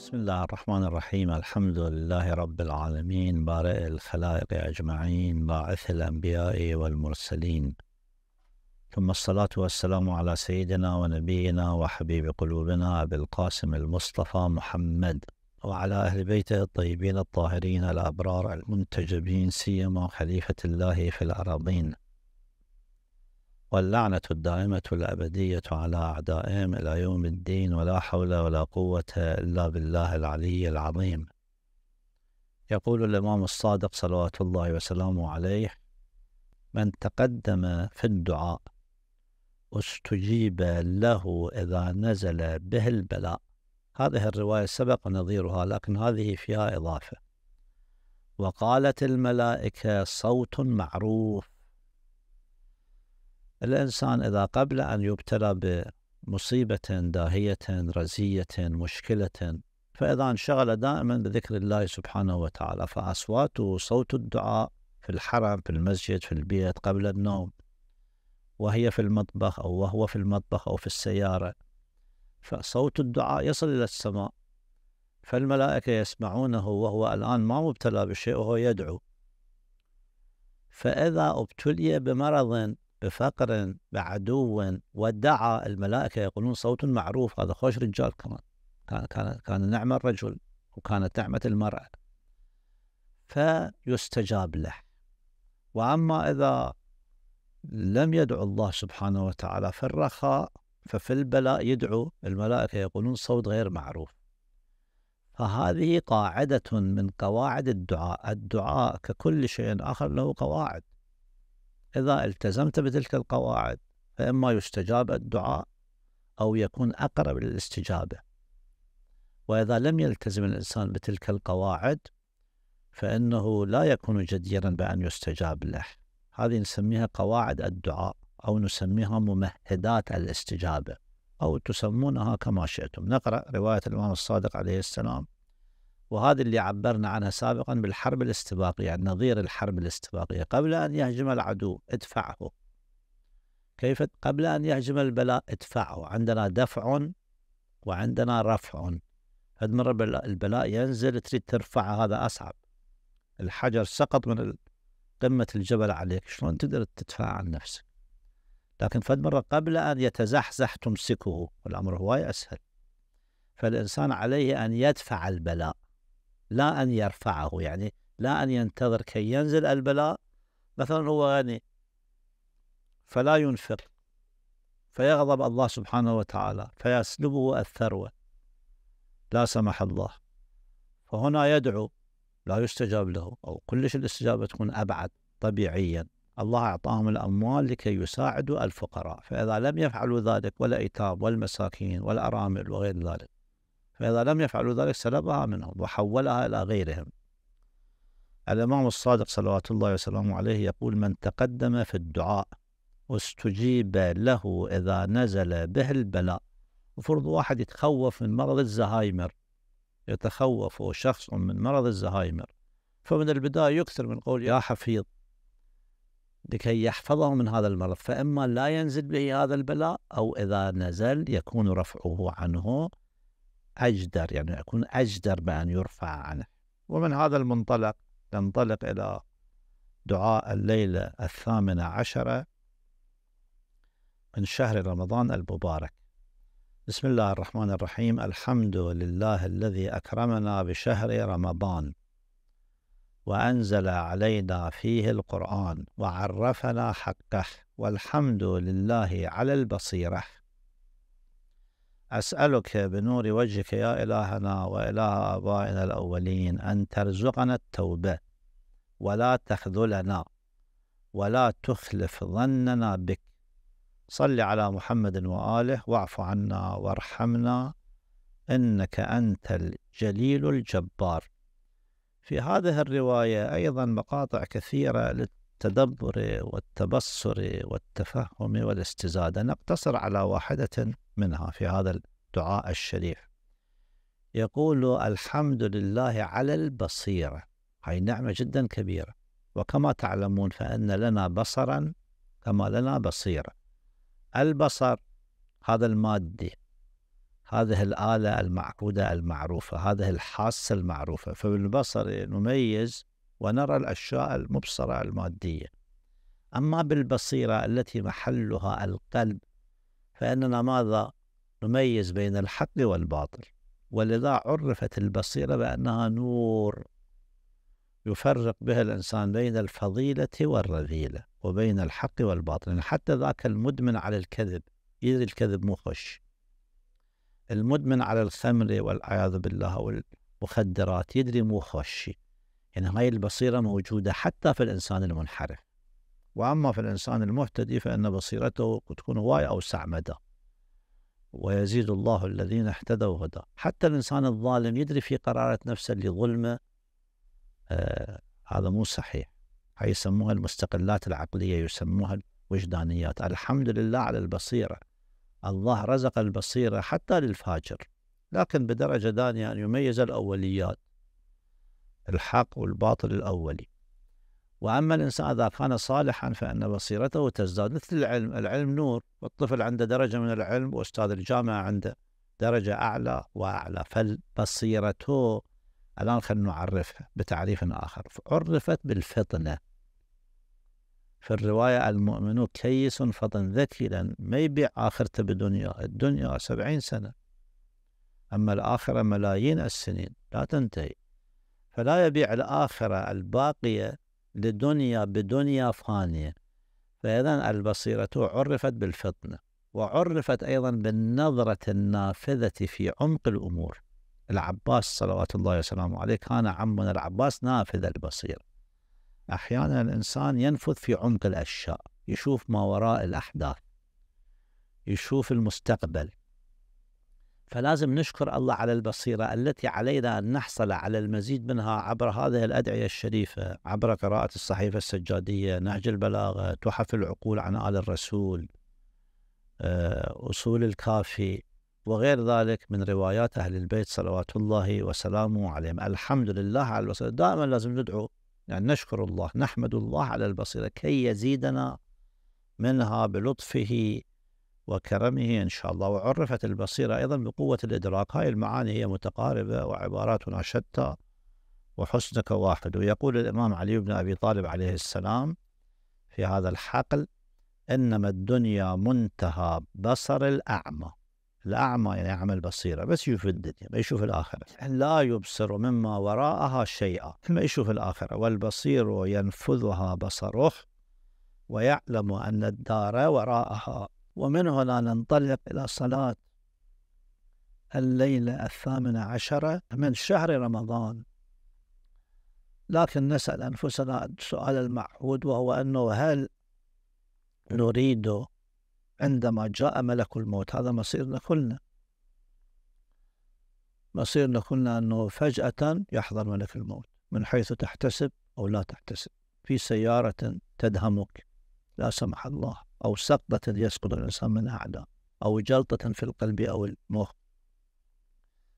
بسم الله الرحمن الرحيم الحمد لله رب العالمين بارئ الخلائق أجمعين باعث الأنبياء والمرسلين ثم الصلاة والسلام على سيدنا ونبينا وحبيب قلوبنا أبي القاسم المصطفى محمد وعلى أهل بيته الطيبين الطاهرين الأبرار المنتجبين سيما خليفة الله في الأراضين واللعنة الدائمة الأبدية على أعدائهم إلى يوم الدين ولا حول ولا قوة إلا بالله العلي العظيم يقول الإمام الصادق صلوات الله وسلامه عليه من تقدم في الدعاء استجيب له إذا نزل به البلاء هذه الرواية سبق نظيرها لكن هذه فيها إضافة وقالت الملائكة صوت معروف الإنسان إذا قبل أن يبتلى بمصيبة داهية رزية مشكلة فإذا انشغل دائما بذكر الله سبحانه وتعالى فأصواته صوت الدعاء في الحرم في المسجد في البيت قبل النوم وهي في المطبخ أو وهو في المطبخ أو في السيارة فصوت الدعاء يصل إلى السماء فالملائكة يسمعونه وهو الآن ما مبتلى بشيء وهو يدعو فإذا ابتلي بمرض بفقر بعدو ودعا الملائكة يقولون صوت معروف هذا خوش رجال كمان كان كان كان نعم الرجل وكانت نعمة المرأة فيستجاب له وأما إذا لم يدعو الله سبحانه وتعالى في الرخاء ففي البلاء يدعو الملائكة يقولون صوت غير معروف فهذه قاعدة من قواعد الدعاء الدعاء ككل شيء آخر له قواعد إذا التزمت بتلك القواعد فإما يستجاب الدعاء أو يكون أقرب للاستجابة وإذا لم يلتزم الإنسان بتلك القواعد فإنه لا يكون جديرا بأن يستجاب له هذه نسميها قواعد الدعاء أو نسميها ممهدات الاستجابة أو تسمونها كما شئتم نقرأ رواية الإمام الصادق عليه السلام وهذا اللي عبرنا عنها سابقا بالحرب الاستباقية يعني نظير الحرب الاستباقية قبل أن يهجم العدو ادفعه كيف قبل أن يهجم البلاء ادفعه عندنا دفع وعندنا رفع هذا مرة البلاء ينزل تريد ترفعه هذا أصعب الحجر سقط من قمة الجبل عليك شلون تقدر تدفع عن نفسك لكن فد مرة قبل أن يتزحزح تمسكه والأمر هواي أسهل فالإنسان عليه أن يدفع البلاء لا أن يرفعه يعني لا أن ينتظر كي ينزل البلاء مثلا هو غني فلا ينفق فيغضب الله سبحانه وتعالى فيسلبه الثروة لا سمح الله فهنا يدعو لا يستجاب له أو كلش الاستجابة تكون أبعد طبيعيا الله أعطاهم الأموال لكي يساعدوا الفقراء فإذا لم يفعلوا ذلك والأيتام والمساكين والأرامل وغير ذلك فإذا لم يفعلوا ذلك سلبها منهم وحولها إلى غيرهم الإمام الصادق صلوات الله وسلامه عليه يقول من تقدم في الدعاء واستجيب له إذا نزل به البلاء وفرض واحد يتخوف من مرض الزهايمر يتخوف شخص من مرض الزهايمر فمن البداية يكثر من قول يا حفيظ لكي يحفظه من هذا المرض فإما لا ينزل به هذا البلاء أو إذا نزل يكون رفعه عنه أجدر يعني أكون أجدر بأن يرفع عنه ومن هذا المنطلق ننطلق إلى دعاء الليلة الثامنة عشرة من شهر رمضان المبارك بسم الله الرحمن الرحيم الحمد لله الذي أكرمنا بشهر رمضان وأنزل علينا فيه القرآن وعرفنا حقه والحمد لله على البصيره أسألك بنور وجهك يا إلهنا وإله آبائنا الأولين أن ترزقنا التوبة ولا تخذلنا ولا تخلف ظننا بك صل على محمد وآله واعف عنا وارحمنا إنك أنت الجليل الجبار في هذه الرواية أيضا مقاطع كثيرة التدبر والتبصر والتفهم والاستزادة نقتصر على واحدة منها في هذا الدعاء الشريف يقول الحمد لله على البصيرة هاي نعمة جدا كبيرة وكما تعلمون فإن لنا بصرا كما لنا بصيرة البصر هذا المادي هذه الآلة المعقودة المعروفة هذه الحاسة المعروفة فبالبصر نميز ونرى الأشياء المبصرة المادية أما بالبصيرة التي محلها القلب فإننا ماذا نميز بين الحق والباطل ولذا عرفت البصيرة بأنها نور يفرق بها الإنسان بين الفضيلة والرذيلة وبين الحق والباطل يعني حتى ذاك المدمن على الكذب يدري الكذب مو المدمن على الخمر والعياذ بالله والمخدرات يدري مو خشي يعني هاي البصيرة موجودة حتى في الإنسان المنحرف وأما في الإنسان المهتدي فإن بصيرته تكون هواي أوسع مدى ويزيد الله الذين اهتدوا هدى حتى الإنسان الظالم يدري في قرارة نفسه اللي ظلمه آه هذا مو صحيح هاي يسموها المستقلات العقلية يسموها الوجدانيات الحمد لله على البصيرة الله رزق البصيرة حتى للفاجر لكن بدرجة دانية أن يميز الأوليات الحق والباطل الأولي وأما الإنسان إذا كان صالحا فإن بصيرته تزداد مثل العلم العلم نور والطفل عنده درجة من العلم وأستاذ الجامعة عنده درجة أعلى وأعلى فالبصيرته الآن خلينا نعرفها بتعريف آخر عرفت بالفطنة في الرواية المؤمن كيس فطن ذكي لأن ما يبيع آخرته بدنيا الدنيا سبعين سنة أما الآخرة ملايين السنين لا تنتهي فلا يبيع الآخرة الباقية لدنيا بدنيا فانية فإذا البصيرة عرفت بالفطنة وعرفت أيضا بالنظرة النافذة في عمق الأمور العباس صلوات الله وسلامه عليه كان عمنا العباس نافذ البصيرة أحيانا الإنسان ينفذ في عمق الأشياء يشوف ما وراء الأحداث يشوف المستقبل فلازم نشكر الله على البصيرة التي علينا أن نحصل على المزيد منها عبر هذه الأدعية الشريفة عبر قراءة الصحيفة السجادية نهج البلاغة تحف العقول عن آل الرسول آه، أصول الكافي وغير ذلك من روايات أهل البيت صلوات الله وسلامه عليهم الحمد لله على البصيرة دائما لازم ندعو يعني نشكر الله نحمد الله على البصيرة كي يزيدنا منها بلطفه وكرمه إن شاء الله وعرفت البصيرة أيضا بقوة الإدراك هاي المعاني هي متقاربة وعباراتنا شتى وحسنك واحد ويقول الإمام علي بن أبي طالب عليه السلام في هذا الحقل إنما الدنيا منتهى بصر الأعمى الأعمى يعني أعمى البصيرة بس يشوف الدنيا ما يشوف الآخرة لا يبصر مما وراءها شيئا ما يشوف الآخرة والبصير ينفذها بصره ويعلم أن الدار وراءها ومن هنا ننطلق إلى صلاة الليلة الثامنة عشرة من شهر رمضان لكن نسأل أنفسنا السؤال المعهود وهو أنه هل نريد عندما جاء ملك الموت هذا مصيرنا كلنا مصيرنا كلنا أنه فجأة يحضر ملك الموت من حيث تحتسب أو لا تحتسب في سيارة تدهمك لا سمح الله أو سقطة يسقط الإنسان من أعلى أو جلطة في القلب أو المخ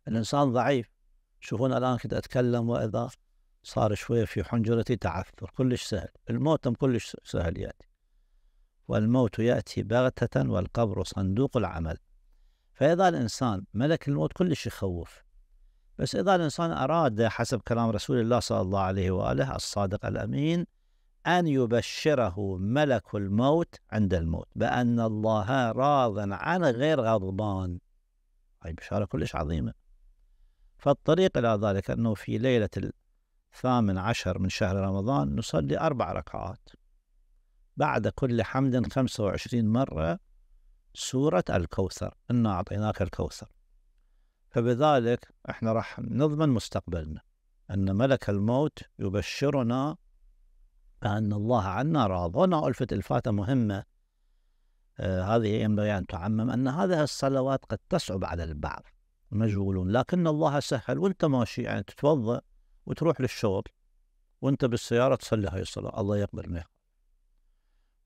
الإنسان ضعيف شوفون الآن كنت أتكلم وإذا صار شوية في حنجرتي تعثر كلش سهل الموت كلش سهل يأتي والموت يأتي بغتة والقبر صندوق العمل فإذا الإنسان ملك الموت كلش يخوف بس إذا الإنسان أراد حسب كلام رسول الله صلى الله عليه وآله الصادق الأمين أن يبشره ملك الموت عند الموت بأن الله راض عن غير غضبان هاي طيب، بشارة كلش عظيمة فالطريق إلى ذلك أنه في ليلة الثامن عشر من شهر رمضان نصلي أربع ركعات بعد كل حمد خمسة وعشرين مرة سورة الكوثر إنا أعطيناك الكوثر فبذلك احنا راح نضمن مستقبلنا أن ملك الموت يبشرنا فأن الله عنا راض هنا ألفت إلفاتة مهمة آه هذه ينبغي أن تعمم أن هذه الصلوات قد تصعب على البعض مجهول لكن الله سهل وانت ماشي يعني تتوضأ وتروح للشغل وانت بالسيارة تصلي هاي الصلاة الله يقبل منها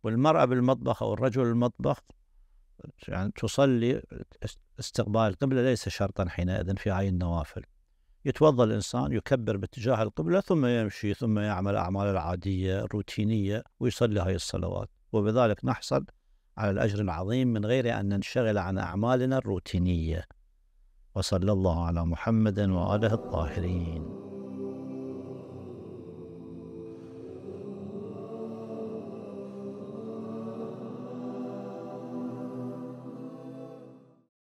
والمرأة بالمطبخ أو الرجل بالمطبخ يعني تصلي استقبال القبلة ليس شرطا حينئذ في هاي النوافل يتوضا الانسان يكبر باتجاه القبله ثم يمشي ثم يعمل الاعمال العاديه الروتينيه ويصلي هاي الصلوات وبذلك نحصل على الاجر العظيم من غير ان ننشغل عن اعمالنا الروتينيه وصلى الله على محمد واله الطاهرين